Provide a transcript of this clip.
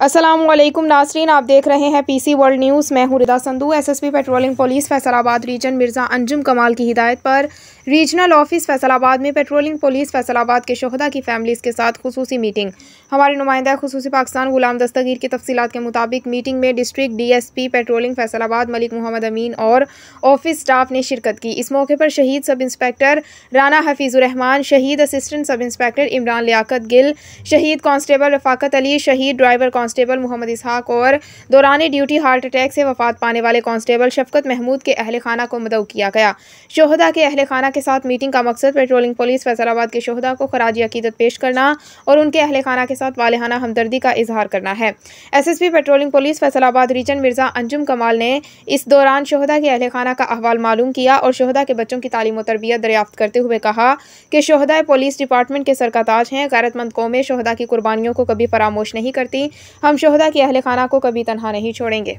असलम नासरीन आप देख रहे हैं पीसी वर्ल्ड न्यूज़ मैं हूँ Rida Sandhu SSP patrolling police Faisalabad region Mirza Anjum Kamal की हिदायत पर रीजनल ऑफिस फैसलाबाद में पेट्रोलिंग पुलिस फैसलाबाद के शहदा की फैमिलीज़ के साथ खसूसी मीटिंग हमारे नुमाइंदा खसूसी पाकिस्तान गुलाम दस्तगीर की तफसीत के मुताबिक मीटिंग में district P patrolling Faisalabad Malik Mohammad Amin और ऑफिस स्टाफ ने शिरकत की इस मौके पर शहीद सब इंस्पेक्टर राना हफीज़ुररहमान शहीद assistant sub inspector Imran Liaquat Gill शहीद कॉन्स्टेबल रफाकत अली शहीद ड्राइवर कांस्टेबल मोहम्मद इसहाक और दौरान ड्यूटी हार्ट अटैक से वफात पाने वाले कांस्टेबल शफकत महमूद के अहल खाना को मदऊ किया गया शहदा के अहल खाना के साथ मीटिंग का मकसद पेट्रोलिंग पुलिस फैसलाबाद के शहदा को खराज अकीदत पेश करना और उनके अहल खाना के साथ वालहाना हमदर्दी का इजहार करना है S S P patrolling police Faisalabad region Mirza Anjum Kamal ने इस दौरान शहदा के अहल खाना का अहवाल मालूम किया और शहदा के बच्चों की तालीम तरबियत दरियाफ्त करते हुए कहा कि शहदा पुलिस डिपार्टमेंट के सरकताज हैं गैरतमंद कौमें शहदा की कुर्बानियों को कभी फरामोश नहीं करती हम शहदा के अहल खाना को कभी तनहा नहीं छोड़ेंगे